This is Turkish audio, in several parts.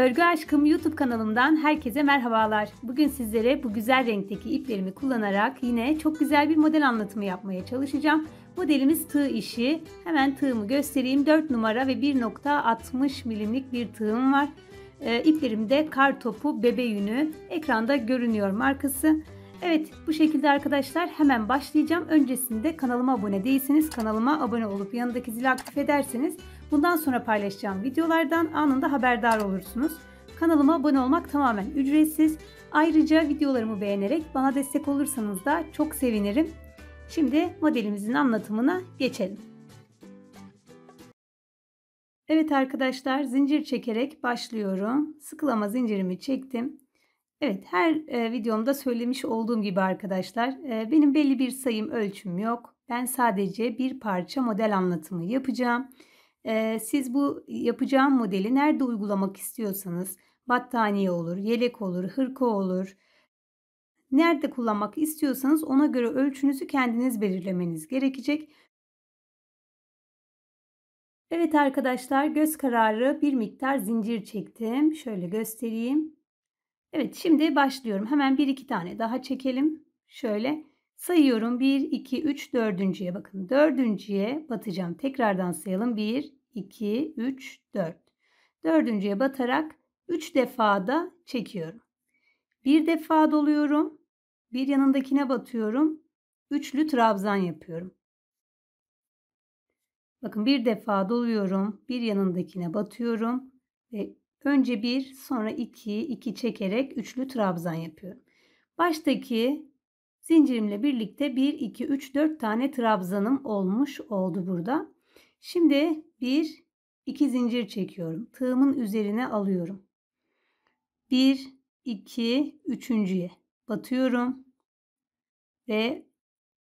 Örgü Aşkım YouTube kanalımdan herkese merhabalar. Bugün sizlere bu güzel renkteki iplerimi kullanarak yine çok güzel bir model anlatımı yapmaya çalışacağım. Modelimiz tığ işi. Hemen tığımı göstereyim. 4 numara ve 1.60 milimlik bir tığım var. E, iplerim de kar topu bebe yünü. Ekranda görünüyor markası. Evet bu şekilde arkadaşlar hemen başlayacağım. Öncesinde kanalıma abone değilseniz kanalıma abone olup yanındaki zili aktif ederseniz bundan sonra paylaşacağım videolardan anında haberdar olursunuz. Kanalıma abone olmak tamamen ücretsiz. Ayrıca videolarımı beğenerek bana destek olursanız da çok sevinirim. Şimdi modelimizin anlatımına geçelim. Evet arkadaşlar zincir çekerek başlıyorum. Sıkılama zincirimi çektim. Evet her e, videomda söylemiş olduğum gibi arkadaşlar e, benim belli bir sayım ölçüm yok. Ben sadece bir parça model anlatımı yapacağım. E, siz bu yapacağım modeli nerede uygulamak istiyorsanız battaniye olur, yelek olur, hırka olur. Nerede kullanmak istiyorsanız ona göre ölçünüzü kendiniz belirlemeniz gerekecek. Evet arkadaşlar göz kararı bir miktar zincir çektim. Şöyle göstereyim. Evet şimdi başlıyorum. Hemen bir iki tane daha çekelim. Şöyle sayıyorum. 1, 2, 3, dördüncüye bakın. Dördüncüye batacağım. Tekrardan sayalım. 1, 2, 3, 4. Dördüncüye batarak 3 defa da çekiyorum. Bir defa doluyorum. Bir yanındakine batıyorum. Üçlü trabzan yapıyorum. Bakın bir defa doluyorum. Bir yanındakine batıyorum. Ve Önce 1 sonra 2, 2 çekerek üçlü trabzan yapıyorum. Baştaki zincirimle birlikte 1, 2, 3, 4 tane trabzanım olmuş oldu burada. Şimdi 1, 2 zincir çekiyorum. Tığımın üzerine alıyorum. 1, 2, 3.ye batıyorum. Ve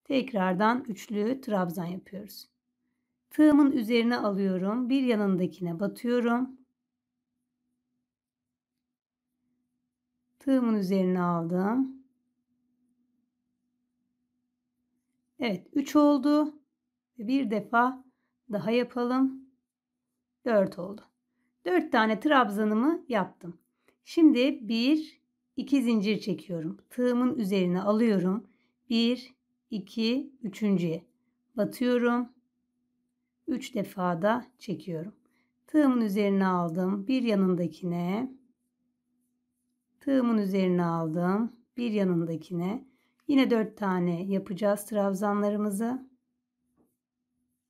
tekrardan üçlü trabzan yapıyoruz. Tığımın üzerine alıyorum. Bir yanındakine batıyorum Tığımın üzerine aldım. Evet 3 oldu. Bir defa daha yapalım. 4 oldu. 4 tane trabzanımı yaptım. Şimdi 1 2 zincir çekiyorum. Tığımın üzerine alıyorum. 1 2 3.ye batıyorum. 3 defa da çekiyorum. Tığımın üzerine aldım. Bir yanındakine Tığımın üzerine aldım. Bir yanındakine. Yine 4 tane yapacağız trabzanlarımızı.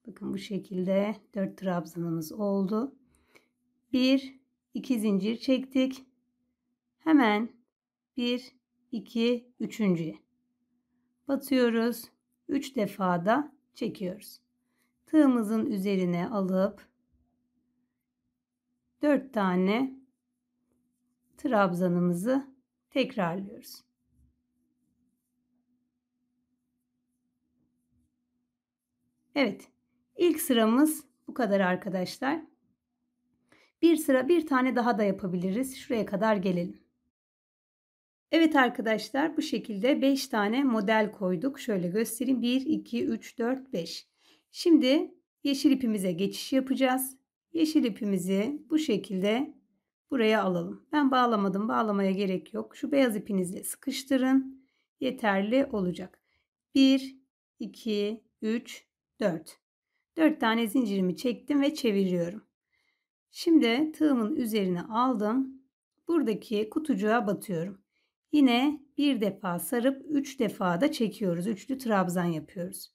Bakın bu şekilde 4 trabzanımız oldu. 1 2 zincir çektik. Hemen 1 2 3. batıyoruz. 3 defa da çekiyoruz. Tığımızın üzerine alıp 4 tane trabzanımızı tekrarlıyoruz. Evet. ilk sıramız bu kadar arkadaşlar. Bir sıra bir tane daha da yapabiliriz. Şuraya kadar gelelim. Evet arkadaşlar bu şekilde 5 tane model koyduk. Şöyle göstereyim. 1, 2, 3, 4, 5. Şimdi yeşil ipimize geçiş yapacağız. Yeşil ipimizi bu şekilde buraya alalım. Ben bağlamadım. Bağlamaya gerek yok. Şu beyaz ipinizle sıkıştırın. Yeterli olacak. 1, 2, 3, 4. 4 tane zincirimi çektim ve çeviriyorum. Şimdi tığımın üzerine aldım. Buradaki kutucuğa batıyorum. Yine bir defa sarıp 3 defa da çekiyoruz. Üçlü trabzan yapıyoruz.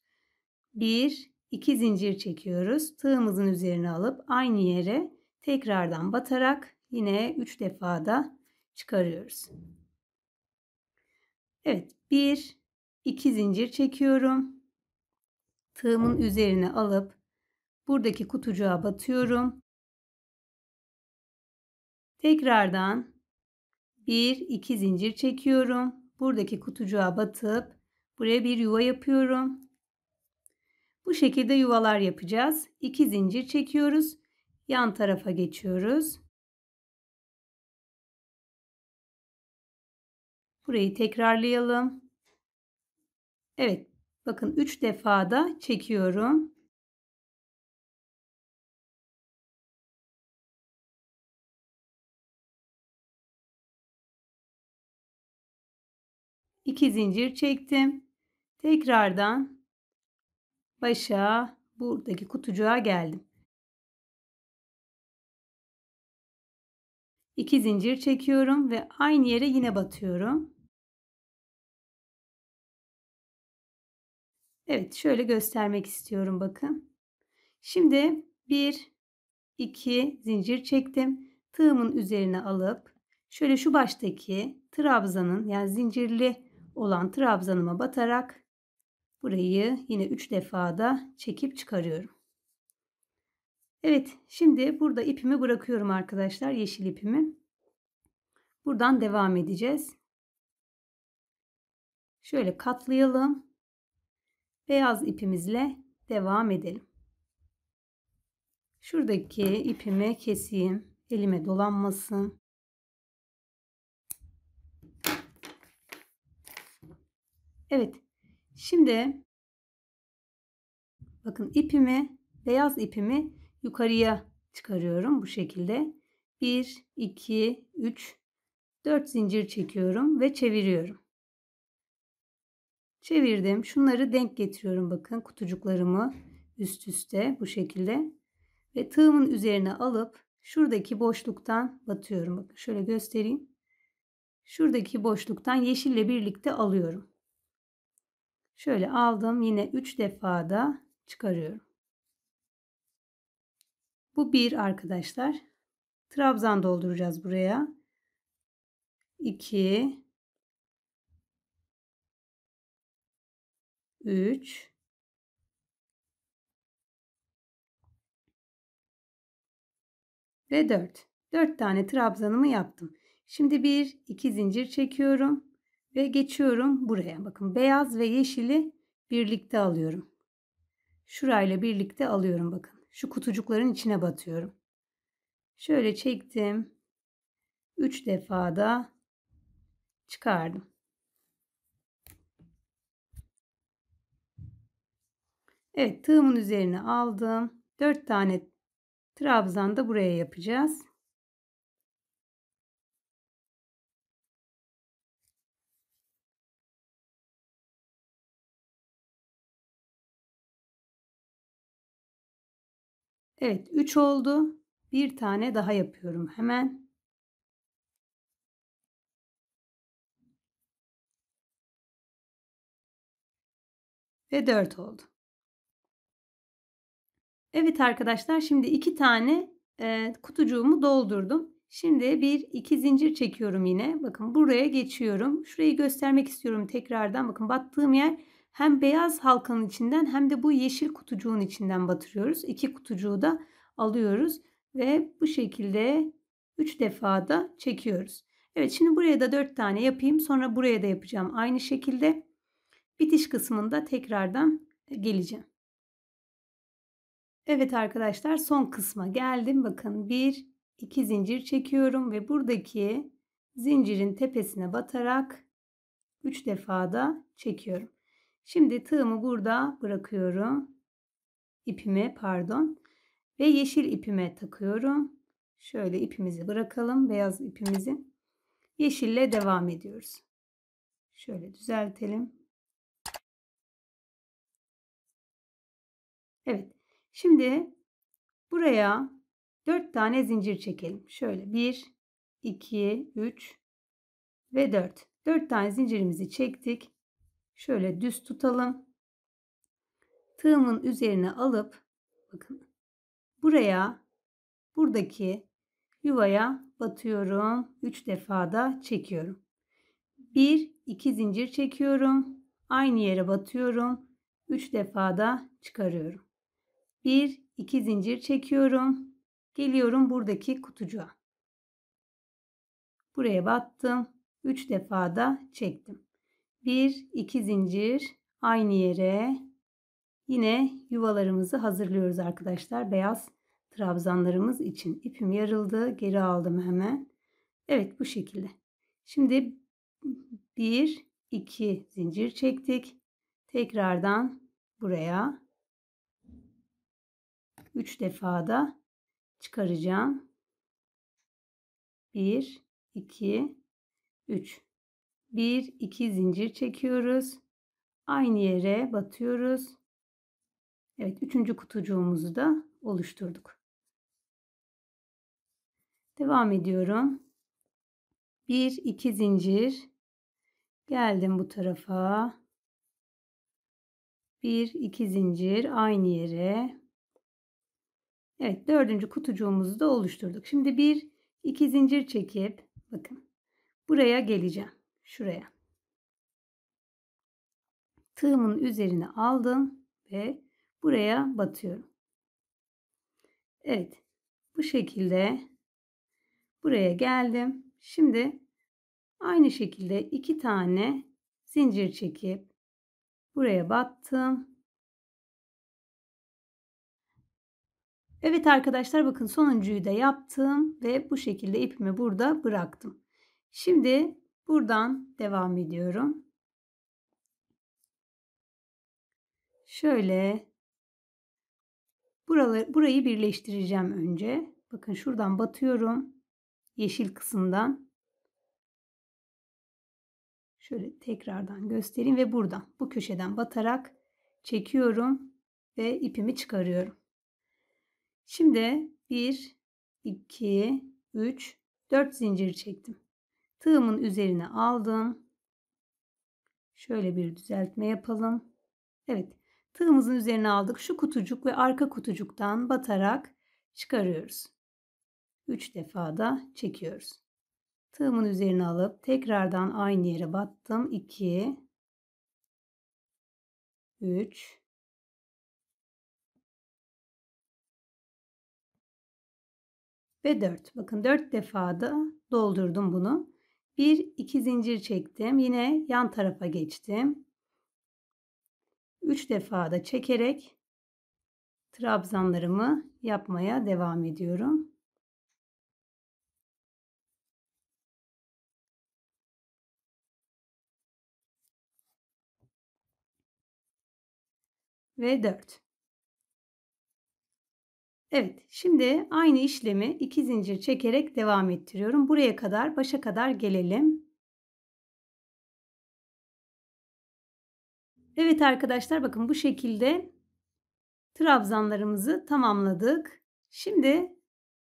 1, 2 zincir çekiyoruz. Tığımızın üzerine alıp aynı yere tekrardan batarak Yine 3 defa da çıkarıyoruz. Evet 1 2 zincir çekiyorum. Tığımın üzerine alıp buradaki kutucuğa batıyorum. Tekrardan 1 2 zincir çekiyorum. Buradaki kutucuğa batıp buraya bir yuva yapıyorum. Bu şekilde yuvalar yapacağız. 2 zincir çekiyoruz. Yan tarafa geçiyoruz. Burayı tekrarlayalım. Evet bakın 3 defa da çekiyorum. İki zincir çektim. Tekrardan başa buradaki kutucuğa geldim. İki zincir çekiyorum ve aynı yere yine batıyorum. Evet şöyle göstermek istiyorum bakın. Şimdi 1 2 zincir çektim. Tığımın üzerine alıp şöyle şu baştaki trabzanın yani zincirli olan trabzanıma batarak burayı yine 3 da çekip çıkarıyorum. Evet şimdi burada ipimi bırakıyorum arkadaşlar yeşil ipimi. Buradan devam edeceğiz. Şöyle katlayalım beyaz ipimizle devam edelim. Şuradaki ipimi keseyim. Elime dolanmasın. Evet. Şimdi bakın ipimi, beyaz ipimi yukarıya çıkarıyorum bu şekilde. 1 2 3 4 zincir çekiyorum ve çeviriyorum. Çevirdim. Şunları denk getiriyorum bakın kutucuklarımı üst üste bu şekilde. Ve tığımın üzerine alıp şuradaki boşluktan batıyorum. Bakın şöyle göstereyim. Şuradaki boşluktan yeşille birlikte alıyorum. Şöyle aldım. Yine 3 defa da çıkarıyorum. Bu bir arkadaşlar. Trabzan dolduracağız buraya. 2 3 ve 4. 4 tane trabzanımı yaptım. Şimdi 1, 2 zincir çekiyorum ve geçiyorum buraya. Bakın beyaz ve yeşili birlikte alıyorum. Şurayla birlikte alıyorum bakın. Şu kutucukların içine batıyorum. Şöyle çektim. 3 defa da çıkardım. Evet tığımın üzerine aldım. 4 tane trabzan da buraya yapacağız. Evet 3 oldu. Bir tane daha yapıyorum hemen. Ve 4 oldu. Evet arkadaşlar şimdi iki tane e, kutucuğumu doldurdum. Şimdi bir iki zincir çekiyorum yine. Bakın buraya geçiyorum. Şurayı göstermek istiyorum tekrardan. Bakın battığım yer hem beyaz halkanın içinden hem de bu yeşil kutucuğun içinden batırıyoruz. İki kutucuğu da alıyoruz ve bu şekilde üç defa da çekiyoruz. Evet şimdi buraya da dört tane yapayım. Sonra buraya da yapacağım aynı şekilde. Bitiş kısmında tekrardan geleceğim. Evet arkadaşlar son kısma geldim. Bakın bir iki zincir çekiyorum ve buradaki zincirin tepesine batarak 3 defa da çekiyorum. Şimdi tığımı burada bırakıyorum. İpimi pardon ve yeşil ipime takıyorum. Şöyle ipimizi bırakalım beyaz ipimizi. Yeşille devam ediyoruz. Şöyle düzeltelim. Evet. Şimdi buraya 4 tane zincir çekelim. Şöyle 1, 2, 3 ve 4. 4 tane zincirimizi çektik. Şöyle düz tutalım. Tığımın üzerine alıp bakın buraya buradaki yuvaya batıyorum. 3 defa da çekiyorum. 1 2 zincir çekiyorum. Aynı yere batıyorum. 3 defa da çıkarıyorum. 1 2 zincir çekiyorum. Geliyorum buradaki kutucuğa. Buraya battım. 3 defa da çektim. 1 2 zincir aynı yere yine yuvalarımızı hazırlıyoruz arkadaşlar. Beyaz trabzanlarımız için ipim yarıldı. Geri aldım hemen. Evet bu şekilde. Şimdi 1 2 zincir çektik. Tekrardan buraya 3 defa da çıkaracağım. 1 2 3 1 2 zincir çekiyoruz. Aynı yere batıyoruz. Evet, üçüncü kutucuğumuzu da oluşturduk. Devam ediyorum. 1 2 zincir geldim bu tarafa. 1 2 zincir aynı yere Evet dördüncü kutucuğumuzu da oluşturduk. Şimdi bir iki zincir çekip bakın buraya geleceğim. Şuraya. Tığımın üzerine aldım ve buraya batıyorum. Evet bu şekilde buraya geldim. Şimdi aynı şekilde iki tane zincir çekip buraya battım Evet arkadaşlar bakın sonuncuyu da yaptım ve bu şekilde ipimi burada bıraktım. Şimdi buradan devam ediyorum. Şöyle buraları, burayı birleştireceğim önce. Bakın şuradan batıyorum. Yeşil kısımdan. Şöyle tekrardan göstereyim ve buradan bu köşeden batarak çekiyorum ve ipimi çıkarıyorum. Şimdi 1, 2, 3, 4 zincir çektim. Tığımın üzerine aldım. Şöyle bir düzeltme yapalım. Evet tığımızın üzerine aldık. Şu kutucuk ve arka kutucuktan batarak çıkarıyoruz. 3 defa da çekiyoruz. Tığımın üzerine alıp tekrardan aynı yere battım. 2 3 ve 4. Bakın 4 defa da doldurdum bunu. 1 2 zincir çektim. Yine yan tarafa geçtim. 3 defa da çekerek trabzanlarımı yapmaya devam ediyorum. Ve 4. Evet şimdi aynı işlemi iki zincir çekerek devam ettiriyorum. Buraya kadar başa kadar gelelim. Evet arkadaşlar bakın bu şekilde trabzanlarımızı tamamladık. Şimdi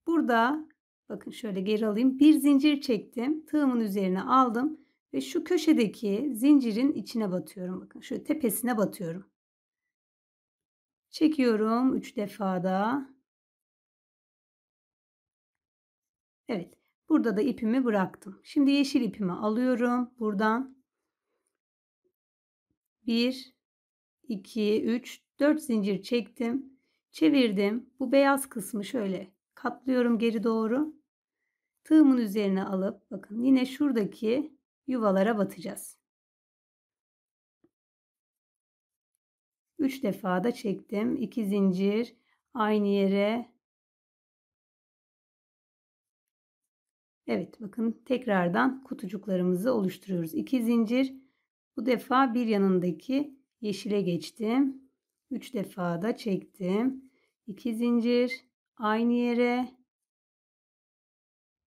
burada bakın şöyle geri alayım. Bir zincir çektim. Tığımın üzerine aldım ve şu köşedeki zincirin içine batıyorum. Bakın şöyle tepesine batıyorum. Çekiyorum 3 defada. Evet. Burada da ipimi bıraktım. Şimdi yeşil ipimi alıyorum. Buradan 1, 2, 3, 4 zincir çektim. Çevirdim. Bu beyaz kısmı şöyle katlıyorum geri doğru. Tığımın üzerine alıp bakın yine şuradaki yuvalara batacağız. 3 defa da çektim. 2 zincir aynı yere Evet bakın tekrardan kutucuklarımızı oluşturuyoruz. İki zincir bu defa bir yanındaki yeşile geçtim. Üç defa da çektim. İki zincir aynı yere.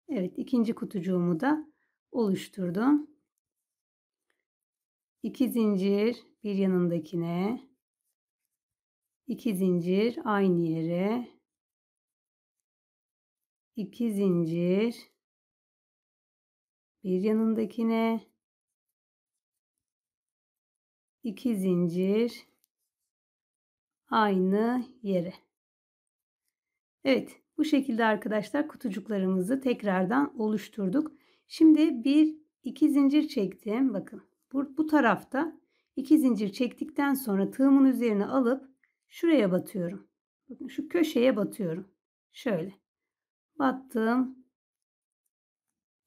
Evet ikinci kutucuğumu da oluşturdum. İki zincir bir yanındakine. İki zincir aynı yere. İki zincir bir yanındakine iki zincir aynı yere. Evet bu şekilde arkadaşlar kutucuklarımızı tekrardan oluşturduk. Şimdi bir iki zincir çektim. Bakın bu, bu tarafta iki zincir çektikten sonra tığımın üzerine alıp şuraya batıyorum. Bakın şu köşeye batıyorum. Şöyle battım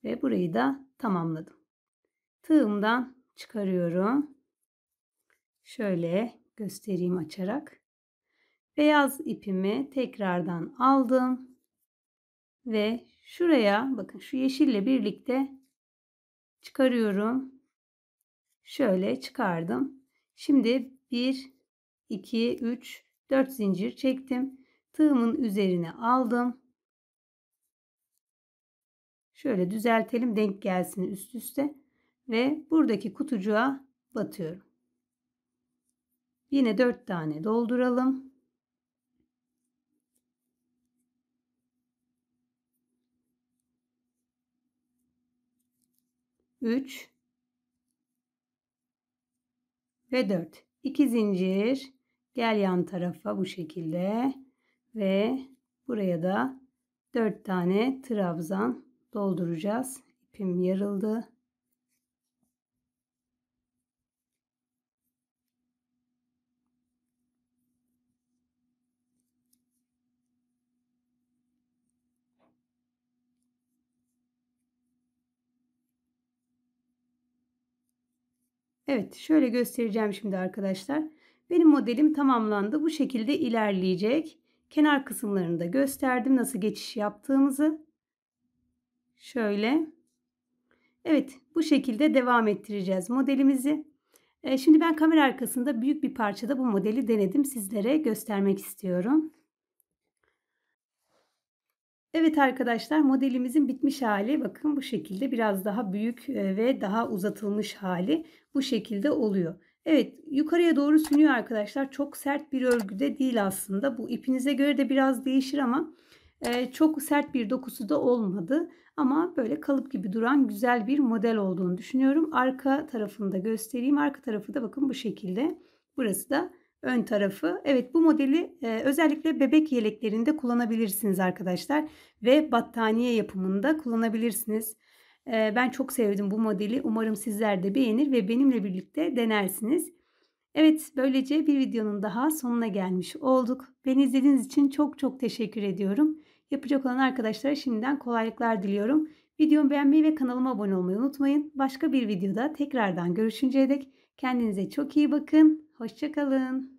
ve burayı da tamamladım. Tığımdan çıkarıyorum. Şöyle göstereyim açarak. Beyaz ipimi tekrardan aldım. Ve şuraya bakın şu yeşille birlikte çıkarıyorum. Şöyle çıkardım. Şimdi 1, 2, 3, 4 zincir çektim. Tığımın üzerine aldım. Şöyle düzeltelim denk gelsin üst üste. Ve buradaki kutucuğa batıyorum. Yine 4 tane dolduralım. Üç ve dört. İki zincir. Gel yan tarafa bu şekilde. Ve buraya da dört tane trabzan dolduracağız. İpim yarıldı. Evet şöyle göstereceğim şimdi arkadaşlar. Benim modelim tamamlandı. Bu şekilde ilerleyecek. Kenar kısımlarını da gösterdim nasıl geçiş yaptığımızı. Şöyle. Evet bu şekilde devam ettireceğiz modelimizi. E, şimdi ben kamera arkasında büyük bir parçada bu modeli denedim. Sizlere göstermek istiyorum. Evet arkadaşlar modelimizin bitmiş hali bakın bu şekilde biraz daha büyük e, ve daha uzatılmış hali bu şekilde oluyor. Evet yukarıya doğru sünüyor arkadaşlar. Çok sert bir örgüde değil aslında. Bu ipinize göre de biraz değişir ama e, çok sert bir dokusu da olmadı. Ama böyle kalıp gibi duran güzel bir model olduğunu düşünüyorum. Arka tarafını da göstereyim. Arka tarafı da bakın bu şekilde. Burası da ön tarafı. Evet bu modeli e, özellikle bebek yeleklerinde kullanabilirsiniz arkadaşlar. Ve battaniye yapımında kullanabilirsiniz. E, ben çok sevdim bu modeli. Umarım sizler de beğenir ve benimle birlikte denersiniz. Evet böylece bir videonun daha sonuna gelmiş olduk. Beni izlediğiniz için çok çok teşekkür ediyorum. Yapacak olan arkadaşlara şimdiden kolaylıklar diliyorum. Videomu beğenmeyi ve kanalıma abone olmayı unutmayın. Başka bir videoda tekrardan görüşünceye dek kendinize çok iyi bakın. Hoşçakalın.